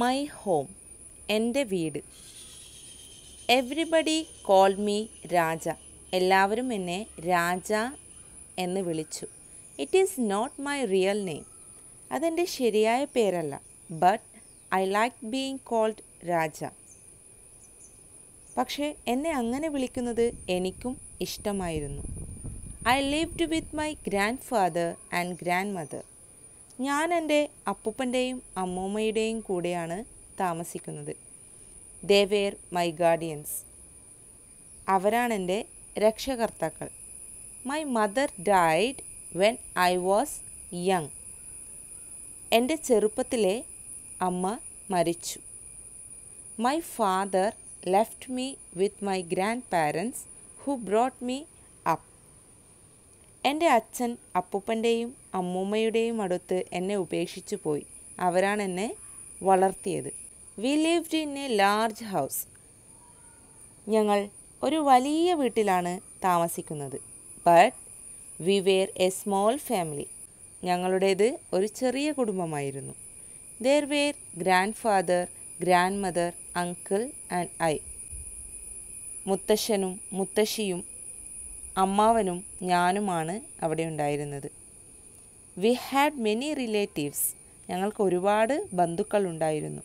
My home എൻ്റെ വീട് everybody call me രാജ എല്ലാവരും എന്നെ രാജ എന്ന് വിളിച്ചു it is not my real name അതെൻ്റെ ശരിയായ പേരല്ല but I like being called Raja പക്ഷേ എന്നെ അങ്ങനെ വിളിക്കുന്നത് എനിക്കും ഇഷ്ടമായിരുന്നു I lived with my grandfather and grandmother ഞാൻ എൻ്റെ അപ്പൂപ്പൻ്റെയും അമ്മൂമ്മയുടെയും കൂടെയാണ് താമസിക്കുന്നത് ദേ മൈ ഗാർഡിയൻസ് അവരാണ് എൻ്റെ രക്ഷകർത്താക്കൾ my mother died when I was young എൻ്റെ ചെറുപ്പത്തിലെ അമ്മ മരിച്ചു my father left me with my grandparents who brought me എൻ്റെ അച്ഛൻ അപ്പൂപ്പൻ്റെയും അമ്മൂമ്മയുടെയും അടുത്ത് എന്നെ ഉപേക്ഷിച്ചു പോയി അവരാണ് എന്നെ വളർത്തിയത് we lived in a large house ഞങ്ങൾ ഒരു വലിയ വീട്ടിലാണ് താമസിക്കുന്നത് but we were a small family ഞങ്ങളുടേത് ഒരു ചെറിയ കുടുംബമായിരുന്നു there were grandfather grandmother uncle and I മുത്തശ്ശനും മുത്തശ്ശിയും അമ്മാവനും ഞാനുമാണ് അവിടെ ഉണ്ടായിരുന്നത് വി ഹാഡ് മെനി റിലേറ്റീവ്സ് ഞങ്ങൾക്ക് ഒരുപാട് ബന്ധുക്കൾ ഉണ്ടായിരുന്നു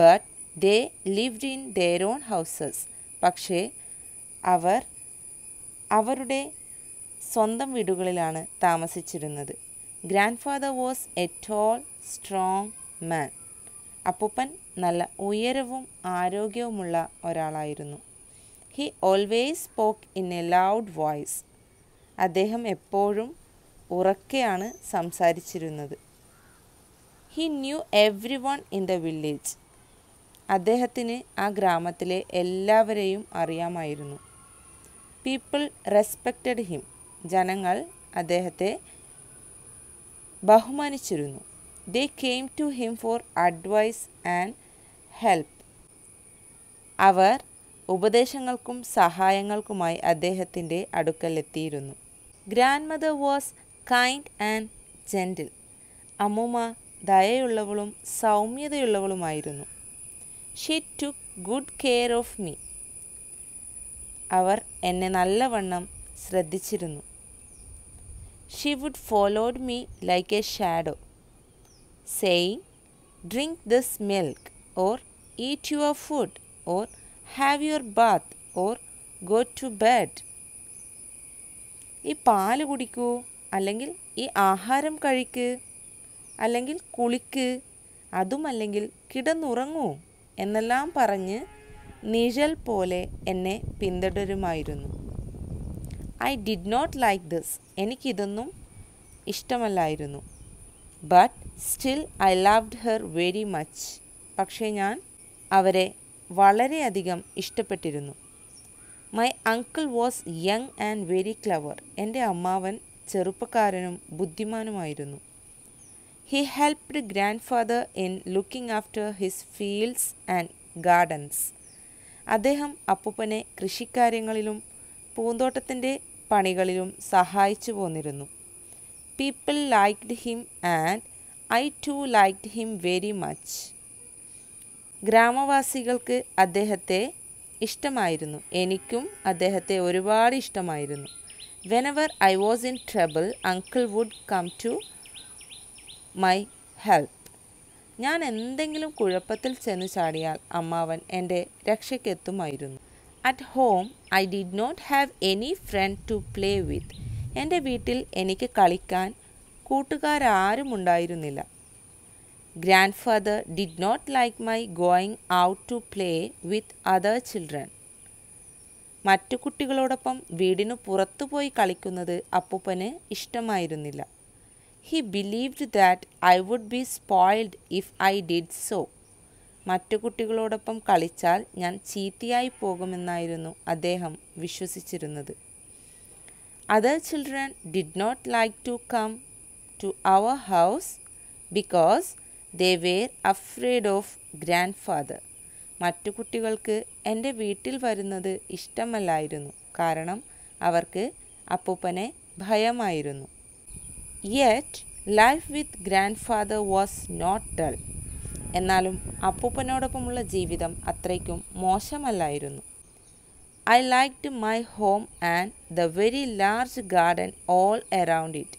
but they lived in their own houses പക്ഷേ അവർ അവരുടെ സ്വന്തം വീടുകളിലാണ് താമസിച്ചിരുന്നത് grandfather was a tall strong man അപ്പൂപ്പൻ നല്ല ഉയരവും ആരോഗ്യവുമുള്ള ഒരാളായിരുന്നു he always spoke in a loud voice അദ്ദേഹം എപ്പോഴും ഉറക്കെയാണ് സംസാരിച്ചിരുന്നത് he knew everyone in the village അദ്ദേഹത്തിന് ആ ഗ്രാമത്തിലെ എല്ലാവരെയും അറിയാമായിരുന്നു പീപ്പിൾ റെസ്പെക്റ്റഡ് ഹിം ജനങ്ങൾ അദ്ദേഹത്തെ ബഹുമാനിച്ചിരുന്നു they came to him for advice and help അവർ ഉപദേശങ്ങൾക്കും സഹായങ്ങൾക്കുമായി അദ്ദേഹത്തിൻ്റെ അടുക്കലെത്തിയിരുന്നു grandmother was kind and gentle അമ്മുമ്മ ദയയുള്ളവളും സൗമ്യതയുള്ളവളുമായിരുന്നു she took good care of me അവർ എന്നെ നല്ലവണ്ണം ശ്രദ്ധിച്ചിരുന്നു she would followed me like a shadow saying drink this milk or eat your food or have your bath or go to bed ഈ പാല് കുടിക്കൂ അല്ലെങ്കിൽ ഈ ആഹാരം കഴിക്ക് അല്ലെങ്കിൽ കുളിക്ക് അതുമല്ലെങ്കിൽ കിടന്നുറങ്ങൂ എന്നെല്ലാം പറഞ്ഞ് നിഴൽ പോലെ എന്നെ പിന്തുടരുമായിരുന്നു I did not like this എനിക്കിതൊന്നും ഇഷ്ടമല്ലായിരുന്നു but still I loved her very much പക്ഷേ ഞാൻ അവരെ വളരെയധികം ഇഷ്ടപ്പെട്ടിരുന്നു my uncle was young and very clever എൻ്റെ അമ്മാവൻ ചെറുപ്പക്കാരനും ബുദ്ധിമാനുമായിരുന്നു he helped grandfather in looking after his fields and gardens അദ്ദേഹം അപ്പൂപ്പനെ കൃഷിക്കാര്യങ്ങളിലും പൂന്തോട്ടത്തിൻ്റെ പണികളിലും സഹായിച്ചു പോന്നിരുന്നു people liked him and I too liked him very much ഗ്രാമവാസികൾക്ക് അദ്ദേഹത്തെ ഇഷ്ടമായിരുന്നു എനിക്കും അദ്ദേഹത്തെ ഒരുപാട് ഇഷ്ടമായിരുന്നു whenever I was in trouble uncle would come to my help ഞാൻ എന്തെങ്കിലും കുഴപ്പത്തിൽ ചെന്ന് ചാടിയാൽ അമ്മാവൻ എൻ്റെ രക്ഷയ്ക്കെത്തുമായിരുന്നു at home I did not have any friend to play with എൻ്റെ വീട്ടിൽ എനിക്ക് കളിക്കാൻ കൂട്ടുകാരാരും ഉണ്ടായിരുന്നില്ല Grandfather did not like my going out to play with other children. മറ്റു കുട്ടികളോടൊപ്പം വീടിനു പുറത്തു പോയി കളിക്കുന്നത് അപ്പൂപ്പന് ഇഷ്ടമായിരുന്നില്ല he believed that I would be spoiled if I did so മറ്റു കുട്ടികളോടൊപ്പം കളിച്ചാൽ ഞാൻ ചീത്തയായി പോകുമെന്നായിരുന്നു അദ്ദേഹം വിശ്വസിച്ചിരുന്നത് other children did not like to come to our house because they were afraid of grandfather മറ്റു കുട്ടികൾക്ക് എൻ്റെ വീട്ടിൽ വരുന്നത് ഇഷ്ടമല്ലായിരുന്നു കാരണം അവർക്ക് അപ്പൂപ്പനെ ഭയമായിരുന്നു yet life with grandfather was not dull എന്നാലും അപ്പൂപ്പനോടൊപ്പമുള്ള ജീവിതം അത്രയ്ക്കും മോശമല്ലായിരുന്നു I like to my home and the very large garden all around it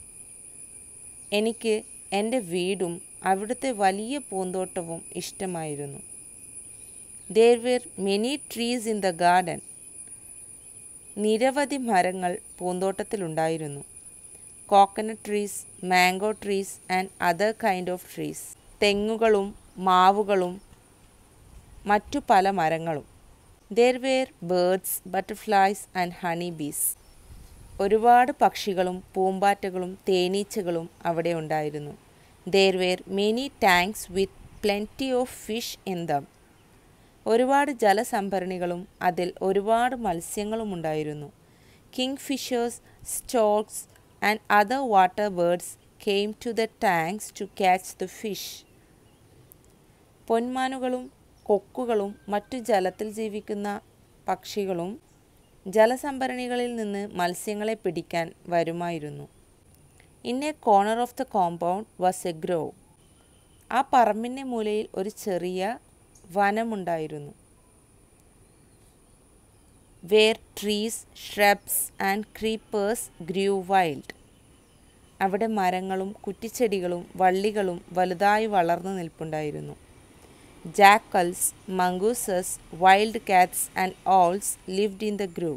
എനിക്ക് എൻ്റെ വീടും അവിടുത്തെ വലിയ പൂന്തോട്ടവും ഇഷ്ടമായിരുന്നു there were many trees in the garden നിരവധി മരങ്ങൾ പൂന്തോട്ടത്തിലുണ്ടായിരുന്നു coconut trees mango trees and other kind of trees തെങ്ങുകളും മാവുകളും മറ്റു പല മരങ്ങളും there were birds butterflies and honey bees ഒരുപാട് പക്ഷികളും പൂമ്പാറ്റകളും തേനീച്ചകളും അവിടെ ഉണ്ടായിരുന്നു There were many tanks with plenty of fish in them. ഒരുപാട് ജലസംഭരണികളും അതിൽ ഒരുപാട് മത്സ്യങ്ങളും ഉണ്ടായിരുന്നു kingfishers storks and other water birds came to the tanks to catch the fish പൊന്മാനുകളും കൊക്കുകളും മറ്റു ജലത്തിൽ ജീവിക്കുന്ന പക്ഷികളും ജലസംഭരണികളിൽ നിന്ന് മത്സ്യങ്ങളെ പിടിക്കാൻ വരുമായിരുന്നു in a corner of the compound was a grove ആ പറമ്പിൻ്റെ മൂലയിൽ ഒരു ചെറിയ വനമുണ്ടായിരുന്നു where trees shrubs and creepers grew wild അവിടെ മരങ്ങളും കുറ്റിച്ചെടികളും വള്ളികളും വലുതായി വളർന്നു നിൽപ്പുണ്ടായിരുന്നു jackals mongooses wild cats and owls lived in the grove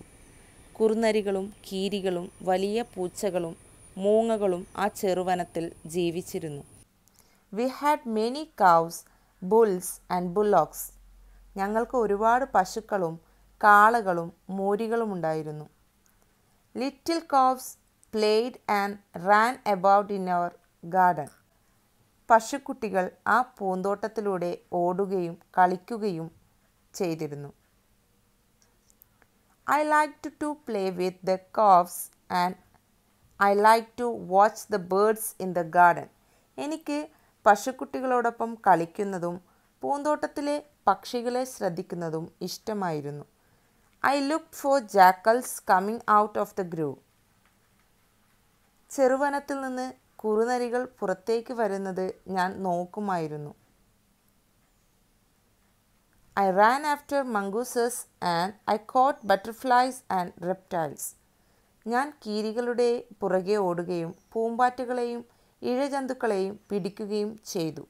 കുറുനരികളും കീരികളും വലിയ പൂച്ചകളും മൂങ്ങകളും ആ ചെറുവനത്തിൽ ജീവിച്ചിരുന്നു we had many cows bulls and bullocks ഞങ്ങൾക്ക് ഒരുപാട് പശുക്കളും കാളകളും മോരികളും ഉണ്ടായിരുന്നു little cows played and ran about in our garden പശുക്കുട്ടികൾ ആ പൂന്തോട്ടത്തിലൂടെ ഓടുകയും കളിക്കുകയും ചെയ്തിരുന്നു I like to to play with the cows and I like to watch the birds in the garden എനിക്ക് പശുക്കുട്ടികളോടൊപ്പം കളിക്കുന്നതും പൂന്തോട്ടത്തിലെ പക്ഷികളെ ശ്രദ്ധിക്കുന്നതും ഇഷ്ടമായിരുന്നു I look for jackals coming out of the grove ചെറുവനത്തിൽ നിന്ന് കുറുനരികൾ പുറത്തേക്ക് വരുന്നത് ഞാൻ നോക്കുമായിരുന്നു I ran after mongooses and I caught butterflies and reptiles ഞാൻ കീരികളുടെ പുറകെ ഓടുകയും പൂമ്പാറ്റകളെയും ഇഴജന്തുക്കളെയും പിടിക്കുകയും ചെയ്തു